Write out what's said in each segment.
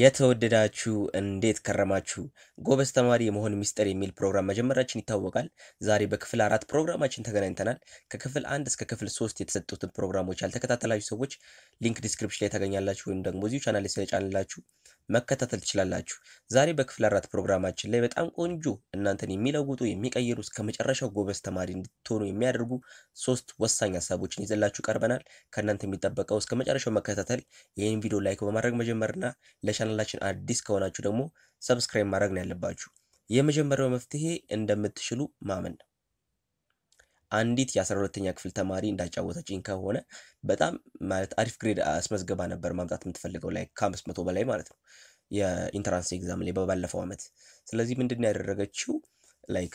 የተወደዳችሁ እንዴት ከረማችሁ? ጎበዝ ተማሪ የመሆን ሚስጥር የሚል ፕሮግራም መጀመራችን ይታወቃል። ዛሬ በክፍል አራት ፕሮግራማችን ተገናኝተናል። ከክፍል አንድ እስከ ክፍል ሶስት የተሰጡትን ፕሮግራሞች ያልተከታተላችሁ ሰዎች ሊንክ ዲስክሪፕሽን ላይ ታገኛላችሁ፣ ወይም ደግሞ እዚሁ ቻናል ላይ ስለጫንላችሁ መከታተል ትችላላችሁ። ዛሬ በክፍል አራት ፕሮግራማችን ላይ በጣም ቆንጆ እናንተን የሚለውጡ የሚቀይሩ እስከ መጨረሻው ጎበዝ ተማሪ እንድትሆኑ የሚያደርጉ ሶስት ወሳኝ ሀሳቦችን ይዘላችሁ ቀርበናል። ከእናንተ የሚጠበቀው እስከ መጨረሻው መከታተል፣ ይህን ቪዲዮ ላይክ በማድረግ መጀመርና ለቻናላችን አዲስ ከሆናችሁ ደግሞ ሰብስክራይብ ማድረግ ነው ያለባችሁ። የመጀመሪያው መፍትሄ እንደምትችሉ ማመን ነው። አንዲት የአስራ ሁለተኛ ክፍል ተማሪ እንዳጫወተችኝ ከሆነ በጣም ማለት አሪፍ ግሬድ አስመዝገባ ነበር ማምጣት የምትፈልገው ላይ ከአምስት መቶ በላይ ማለት ነው የኢንትራንስ ኤግዛም ላይ በባለፈው ዓመት። ስለዚህ ምንድን ያደረገችው? ላይክ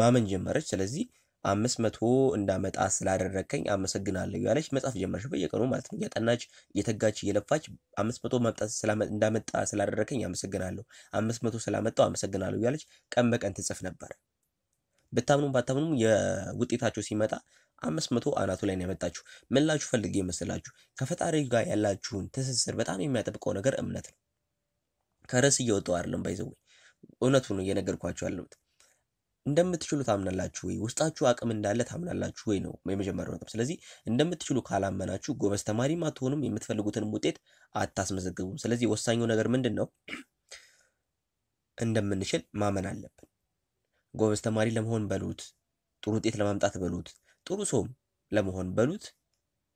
ማመን ጀመረች። ስለዚህ አምስት መቶ እንዳመጣ ስላደረከኝ አመሰግናለሁ ያለች መጽሐፍ ጀመረች በየቀኑ ማለት ነው። እየጠናች እየተጋች እየለፋች አምስት መቶ ማምጣት እንዳመጣ ስላደረከኝ አመሰግናለሁ፣ አምስት መቶ ስላመጣው አመሰግናለሁ ያለች ቀን በቀን ትጽፍ ነበር። ብታምኑም ባታምኑም የውጤታቸው ሲመጣ አምስት መቶ አናቱ ላይ ነው ያመጣችሁ። ምን ላችሁ ፈልጌ ይመስላችሁ? ከፈጣሪ ጋር ያላችሁን ትስስር በጣም የሚያጠብቀው ነገር እምነት ነው። ከርዕስ እየወጣው አይደለም። ባይዘው እውነቱ ነው እየነገርኳችሁ ያለሁት። እንደምትችሉ ታምናላችሁ ወይ? ውስጣችሁ አቅም እንዳለ ታምናላችሁ ወይ ነው የመጀመሪያው ነጥብ። ስለዚህ እንደምትችሉ ካላመናችሁ ጎበዝ ተማሪም አትሆኑም፣ የምትፈልጉትንም ውጤት አታስመዘግቡም። ስለዚህ ወሳኙ ነገር ምንድን ነው? እንደምንችል ማመን አለብን። ጎበዝ ተማሪ ለመሆን በሉት፣ ጥሩ ውጤት ለማምጣት በሉት፣ ጥሩ ሰውም ለመሆን በሉት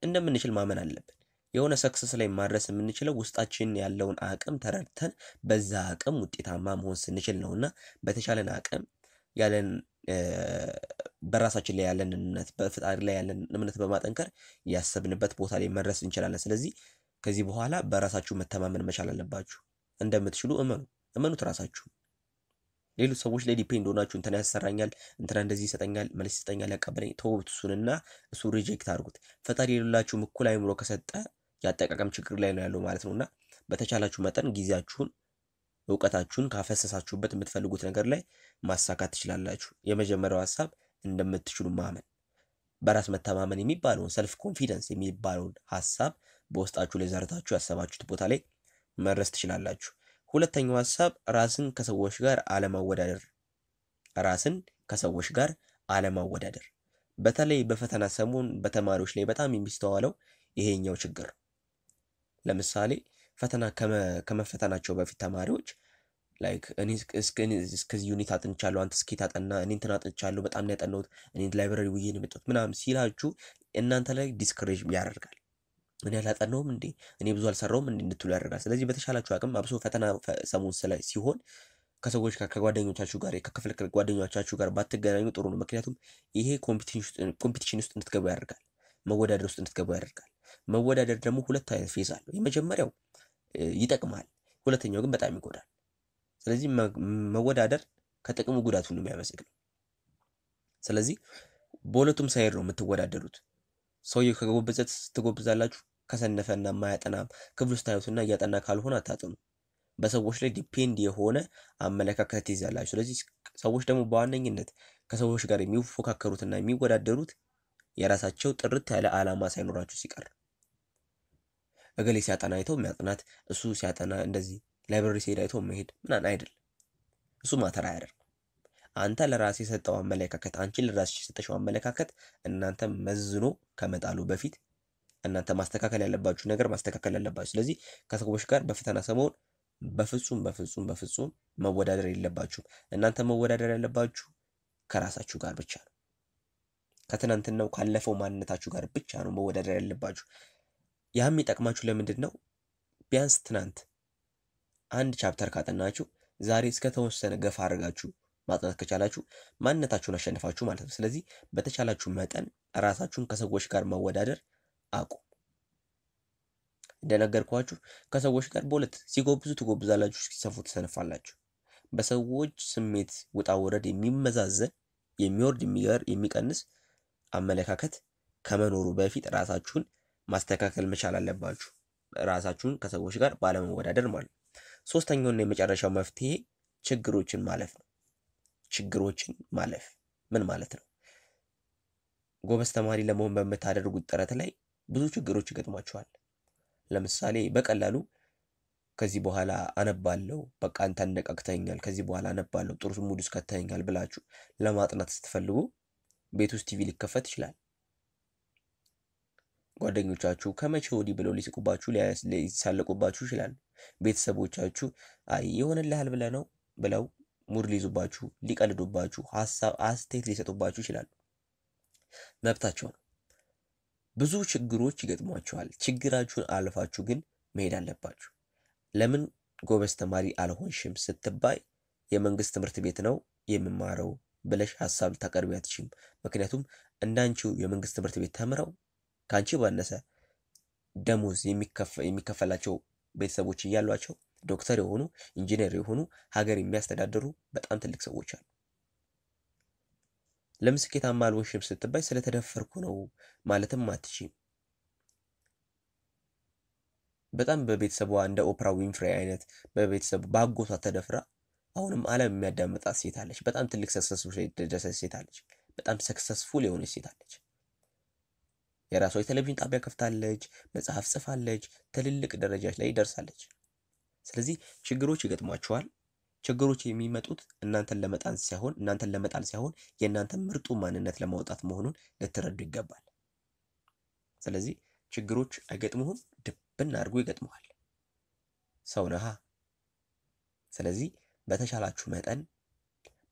እንደምንችል ማመን አለብን። የሆነ ሰክሰስ ላይ ማድረስ የምንችለው ውስጣችን ያለውን አቅም ተረድተን በዛ አቅም ውጤታማ መሆን ስንችል ነው እና በተቻለን አቅም ያለን በራሳችን ላይ ያለን እምነት በፍጣሪ ላይ ያለን እምነት በማጠንከር ያሰብንበት ቦታ ላይ መድረስ እንችላለን። ስለዚህ ከዚህ በኋላ በራሳችሁ መተማመን መቻል አለባችሁ። እንደምትችሉ እመኑ፣ እመኑት ራሳችሁ ሌሎች ሰዎች ላይ ዲፔንድ ሆናችሁ እንትና ያሰራኛል፣ እንትና እንደዚህ ይሰጠኛል፣ መልስ ይሰጠኛል፣ ያቀበለኝ ተውት። እሱንና እሱ ሪጀክት አድርጉት። ፈጣሪ የሌላችሁ እኩል አይምሮ ከሰጠ የአጠቃቀም ችግር ላይ ነው ያለው ማለት ነውና በተቻላችሁ መጠን ጊዜያችሁን እውቀታችሁን ካፈሰሳችሁበት የምትፈልጉት ነገር ላይ ማሳካት ትችላላችሁ። የመጀመሪያው ሀሳብ እንደምትችሉ ማመን፣ በራስ መተማመን የሚባለውን ሰልፍ ኮንፊደንስ የሚባለውን ሀሳብ በውስጣችሁ ላይ ዘርታችሁ ያሰባችሁት ቦታ ላይ መድረስ ትችላላችሁ። ሁለተኛው ሐሳብ ራስን ከሰዎች ጋር አለማወዳደር፣ ራስን ከሰዎች ጋር አለማወዳደር። በተለይ በፈተና ሰሞን በተማሪዎች ላይ በጣም የሚስተዋለው ይሄኛው ችግር ለምሳሌ ፈተና ከመፈተናቸው በፊት ተማሪዎች ላይክ እኔ እስከዚህ ዩኒት አጥንቻለሁ፣ አንተ እስኪ ታጠና፣ እኔ እንትን አጥንቻለሁ፣ በጣም ነው ያጠናሁት፣ እኔ ላይብረሪ ውዬ ነው የመጣሁት ምናምን ሲላችሁ እናንተ ላይ ዲስክሬጅ ያደርጋል። እኔ አላጠናውም እንዴ እኔ ብዙ አልሰራውም እንዴ እንድትሉ ያደርጋል። ስለዚህ በተሻላችሁ አቅም አብሶ ፈተና ሰሞን ስለ ሲሆን ከሰዎች ጋር ከጓደኞቻችሁ ጋር ከክፍል ጓደኞቻችሁ ጋር ባትገናኙ ጥሩ ነው። ምክንያቱም ይሄ ኮምፒቲሽን ውስጥ እንድትገቡ ያደርጋል። መወዳደር ውስጥ እንድትገቡ ያደርጋል። መወዳደር ደግሞ ሁለት አይነት ፌዝ አለው። የመጀመሪያው ይጠቅማል፣ ሁለተኛው ግን በጣም ይጎዳል። ስለዚህ መወዳደር ከጥቅሙ ጉዳቱን የሚያመሰግነው። ስለዚህ በሁለቱም ሳይድ ነው የምትወዳደሩት። ሰውየው ከጎበዘት ትጎብዛላችሁ ከሰነፈና ማያጠናም ክፍል ውስጥ ታዩትና እያጠና ካልሆነ አታጥኑ። በሰዎች ላይ ዲፔንድ የሆነ አመለካከት ይዛላችሁ። ስለዚህ ሰዎች ደግሞ በዋነኝነት ከሰዎች ጋር የሚፎካከሩትና የሚወዳደሩት የራሳቸው ጥርት ያለ ዓላማ ሳይኖራቸው ሲቀር እገሌ ሲያጠና አይተው የሚያጥናት እሱ ሲያጠና እንደዚህ ላይብረሪ ሲሄድ አይተው መሄድ ምናምን አይደል። እሱ ማተር አያደርግም። አንተ ለራስ የሰጠው አመለካከት፣ አንቺ ለራስሽ የሰጠሽው አመለካከት እናንተ መዝኖ ከመጣሉ በፊት እናንተ ማስተካከል ያለባችሁ ነገር ማስተካከል ያለባችሁ። ስለዚህ ከሰዎች ጋር በፈተና ሰሞን በፍጹም በፍጹም በፍጹም መወዳደር የለባችሁም። እናንተ መወዳደር ያለባችሁ ከራሳችሁ ጋር ብቻ ነው። ከትናንትናው ካለፈው ማንነታችሁ ጋር ብቻ ነው መወዳደር ያለባችሁ። ያ የሚጠቅማችሁ ለምንድን ነው? ቢያንስ ትናንት አንድ ቻፕተር ካጠናችሁ ዛሬ እስከ ተወሰነ ገፋ አድርጋችሁ ማጥናት ከቻላችሁ ማንነታችሁን አሸንፋችሁ ማለት ነው። ስለዚህ በተቻላችሁ መጠን ራሳችሁን ከሰዎች ጋር መወዳደር አቁም። እንደነገርኳችሁ ከሰዎች ጋር በሁለት ሲጎብዙ ትጎብዛላችሁ፣ ሲሰፉ ትሰንፋላችሁ። በሰዎች ስሜት ውጣ ወረድ የሚመዛዘን የሚወርድ የሚገር የሚቀንስ አመለካከት ከመኖሩ በፊት ራሳችሁን ማስተካከል መቻል አለባችሁ። ራሳችሁን ከሰዎች ጋር ባለመወዳደር ማለት ነው። ሶስተኛውና የመጨረሻው መፍትሄ ችግሮችን ማለፍ ነው። ችግሮችን ማለፍ ምን ማለት ነው? ጎበዝ ተማሪ ለመሆን በምታደርጉት ጥረት ላይ ብዙ ችግሮች ይገጥማቸዋል ለምሳሌ በቀላሉ ከዚህ በኋላ አነባለሁ፣ በቃ አንተ አነቃቅተኛል፣ ከዚህ በኋላ አነባለሁ፣ ጥሩ ሙድ ውስጥ ከተኛል ብላችሁ ለማጥናት ስትፈልጉ ቤት ውስጥ ቲቪ ሊከፈት ይችላል። ጓደኞቻችሁ ከመቼ ወዲህ ብለው ሊስቁባችሁ፣ ሊሳለቁባችሁ ይችላሉ። ቤተሰቦቻችሁ አይ የሆነልሃል ብለህ ነው ብለው ሙድ ሊይዙባችሁ፣ ሊቀልዱባችሁ፣ ሀሳብ አስተያየት ሊሰጡባችሁ ይችላሉ። መብታቸው ነው። ብዙ ችግሮች ይገጥሟችኋል። ችግራችሁን አልፋችሁ ግን መሄድ አለባችሁ። ለምን ጎበዝ ተማሪ አልሆንሽም ስትባይ የመንግስት ትምህርት ቤት ነው የምማረው ብለሽ ሀሳብ ልታቀርቢ አትችም። ምክንያቱም እንዳንቺው የመንግስት ትምህርት ቤት ተምረው ከአንቺ ባነሰ ደሞዝ የሚከፈላቸው ቤተሰቦች እያሏቸው ዶክተር የሆኑ ኢንጂነር የሆኑ ሀገር የሚያስተዳድሩ በጣም ትልቅ ሰዎች አሉ። ለምን ስኬታማ አልሆንሽም ስትባይ ስለተደፈርኩ ነው ማለትም አትችም። በጣም በቤተሰቧ እንደ ኦፕራ ዊንፍሬ አይነት በቤተሰቡ በአጎቷ ተደፍራ አሁንም ዓለም የሚያዳምጣት ሴት አለች። በጣም ትልቅ ሰክሰስፉል የደረሰች ሴት አለች። በጣም ሰክሰስፉል የሆነች ሴት አለች። የራሷ የቴሌቪዥን ጣቢያ ከፍታለች፣ መጽሐፍ ጽፋለች፣ ትልልቅ ደረጃዎች ላይ ደርሳለች። ስለዚህ ችግሮች ይገጥሟቸዋል። ችግሮች የሚመጡት እናንተን ለመጣል ሳይሆን እናንተን ለመጣል ሳይሆን የእናንተን ምርጡ ማንነት ለማውጣት መሆኑን ልትረዱ ይገባል። ስለዚህ ችግሮች አይገጥሙህም፣ ድብን አድርጎ ይገጥመዋል። ሰው ነሃ። ስለዚህ በተሻላችሁ መጠን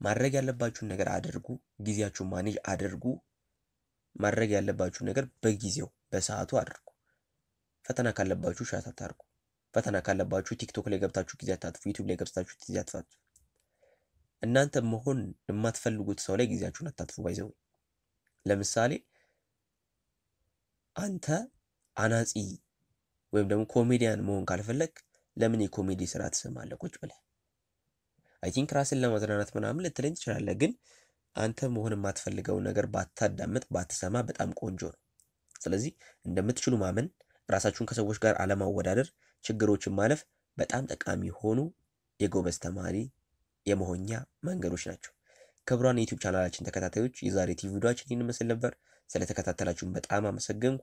ማድረግ ያለባችሁን ነገር አድርጉ። ጊዜያችሁን ማኔጅ አድርጉ። ማድረግ ያለባችሁን ነገር በጊዜው በሰዓቱ አድርጉ። ፈተና ካለባችሁ ሻታት አድርጉ ፈተና ካለባችሁ ቲክቶክ ላይ ገብታችሁ ጊዜ አታጥፉ። ዩቲዩብ ላይ ገብታችሁ ጊዜ አታጥፉ። እናንተ መሆን የማትፈልጉት ሰው ላይ ጊዜያችሁን አታጥፉ። ባይዘው ለምሳሌ አንተ አናጺ ወይም ደግሞ ኮሜዲያን መሆን ካልፈለግ ለምን የኮሜዲ ስራ ትሰማለህ? ቁጭ ብለህ አይ ቲንክ ራስን ለማዝናናት ምናምን ልትለኝ ትችላለህ። ግን አንተ መሆን የማትፈልገውን ነገር ባታዳምጥ ባትሰማ በጣም ቆንጆ ነው። ስለዚህ እንደምትችሉ ማመን፣ ራሳችሁን ከሰዎች ጋር አለማወዳደር ችግሮችን ማለፍ በጣም ጠቃሚ ሆኑ የጎበዝ ተማሪ የመሆኛ መንገዶች ናቸው። ክቡራን የዩቲዩብ ቻናላችን ተከታታዮች የዛሬ ቲቪ ቪዲዮችን ይህን ነበር። ስለተከታተላችሁን በጣም አመሰገንኩ።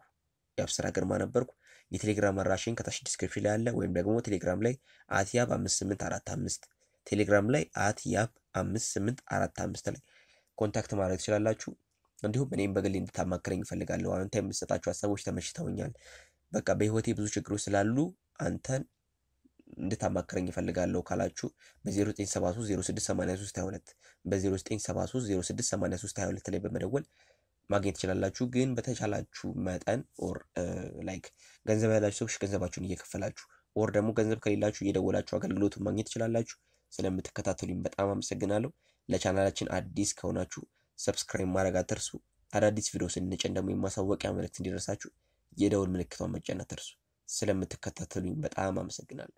የአብስራ ግርማ ነበርኩ። የቴሌግራም አድራሻዬን ከታች ዲስክሪፕሽን ላይ አለ፣ ወይም ደግሞ ቴሌግራም ላይ አትያብ 5845 ቴሌግራም ላይ አትያብ 5845 ላይ ኮንታክት ማድረግ ትችላላችሁ። እንዲሁም እኔም በግል እንድታማክረኝ እፈልጋለሁ። አሁንታ የምሰጣችሁ ሀሳቦች ተመችተውኛል። በቃ በህይወቴ ብዙ ችግሮች ስላሉ አንተን እንድታማክረኝ ይፈልጋለሁ ካላችሁ በ0973068322 በ0973068322 ላይ በመደወል ማግኘት ትችላላችሁ። ግን በተቻላችሁ መጠን ኦር ላይክ ገንዘብ ያላችሁ ሰዎች ገንዘባችሁን እየከፈላችሁ ኦር ደግሞ ገንዘብ ከሌላችሁ እየደወላችሁ አገልግሎቱን ማግኘት ትችላላችሁ። ስለምትከታተሉኝ በጣም አመሰግናለሁ። ለቻናላችን አዲስ ከሆናችሁ ሰብስክራይብ ማድረግ አትርሱ። አዳዲስ ቪዲዮ ስንጭን ደግሞ የማሳወቂያ መልእክት እንዲደርሳችሁ የደውል ምልክቷን መጫን አትርሱ። ስለምትከታተሉኝ በጣም አመሰግናለሁ።